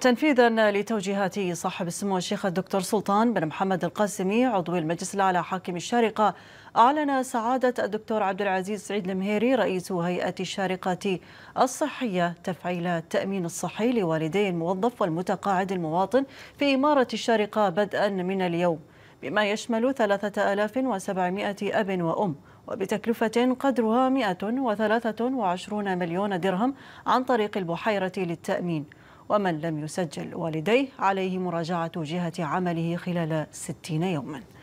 تنفيذا لتوجيهات صاحب السمو الشيخ الدكتور سلطان بن محمد القاسمي عضو المجلس الاعلى حاكم الشارقه اعلن سعاده الدكتور عبد العزيز سعيد المهيري رئيس هيئه الشارقه الصحيه تفعيل التامين الصحي لوالدي الموظف والمتقاعد المواطن في اماره الشارقه بدءا من اليوم بما يشمل 3700 اب وام وبتكلفة قدرها 123 مليون درهم عن طريق البحيرة للتأمين ومن لم يسجل والديه عليه مراجعة جهة عمله خلال 60 يوماً